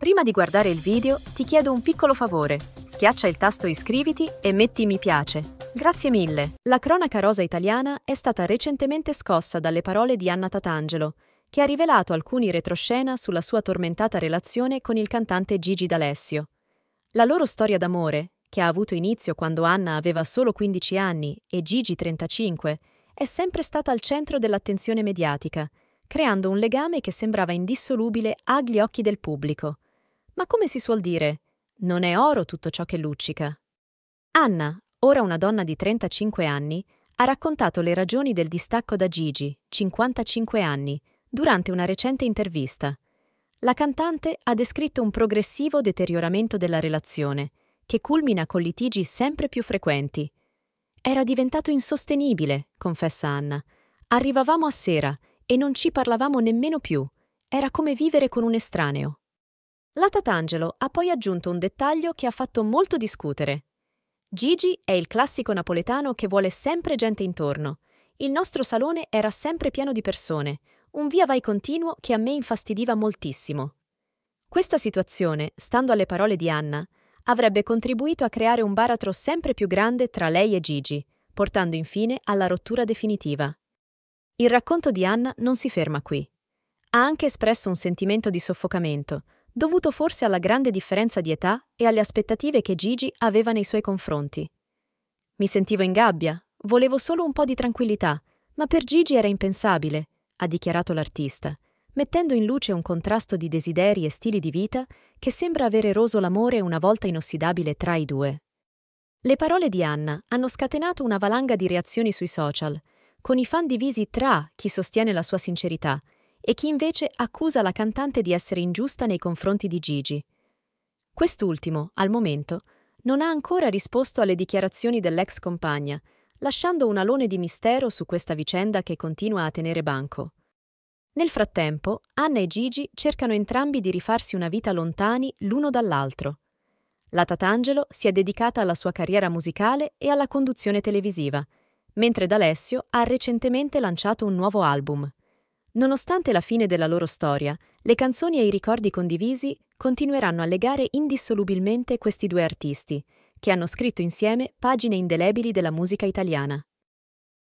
Prima di guardare il video ti chiedo un piccolo favore. Schiaccia il tasto iscriviti e metti mi piace. Grazie mille. La cronaca rosa italiana è stata recentemente scossa dalle parole di Anna Tatangelo, che ha rivelato alcuni retroscena sulla sua tormentata relazione con il cantante Gigi D'Alessio. La loro storia d'amore, che ha avuto inizio quando Anna aveva solo 15 anni e Gigi 35, è sempre stata al centro dell'attenzione mediatica, creando un legame che sembrava indissolubile agli occhi del pubblico. Ma come si suol dire? Non è oro tutto ciò che luccica. Anna, ora una donna di 35 anni, ha raccontato le ragioni del distacco da Gigi, 55 anni, durante una recente intervista. La cantante ha descritto un progressivo deterioramento della relazione, che culmina con litigi sempre più frequenti. Era diventato insostenibile, confessa Anna. Arrivavamo a sera e non ci parlavamo nemmeno più. Era come vivere con un estraneo. La Tatangelo ha poi aggiunto un dettaglio che ha fatto molto discutere. Gigi è il classico napoletano che vuole sempre gente intorno. Il nostro salone era sempre pieno di persone, un via vai continuo che a me infastidiva moltissimo. Questa situazione, stando alle parole di Anna, avrebbe contribuito a creare un baratro sempre più grande tra lei e Gigi, portando infine alla rottura definitiva. Il racconto di Anna non si ferma qui. Ha anche espresso un sentimento di soffocamento, dovuto forse alla grande differenza di età e alle aspettative che Gigi aveva nei suoi confronti. Mi sentivo in gabbia, volevo solo un po' di tranquillità, ma per Gigi era impensabile, ha dichiarato l'artista, mettendo in luce un contrasto di desideri e stili di vita che sembra aver eroso l'amore una volta inossidabile tra i due. Le parole di Anna hanno scatenato una valanga di reazioni sui social, con i fan divisi tra chi sostiene la sua sincerità e chi invece accusa la cantante di essere ingiusta nei confronti di Gigi. Quest'ultimo, al momento, non ha ancora risposto alle dichiarazioni dell'ex compagna, lasciando un alone di mistero su questa vicenda che continua a tenere banco. Nel frattempo, Anna e Gigi cercano entrambi di rifarsi una vita lontani l'uno dall'altro. La Tatangelo si è dedicata alla sua carriera musicale e alla conduzione televisiva, mentre D'Alessio ha recentemente lanciato un nuovo album, Nonostante la fine della loro storia, le canzoni e i ricordi condivisi continueranno a legare indissolubilmente questi due artisti, che hanno scritto insieme pagine indelebili della musica italiana.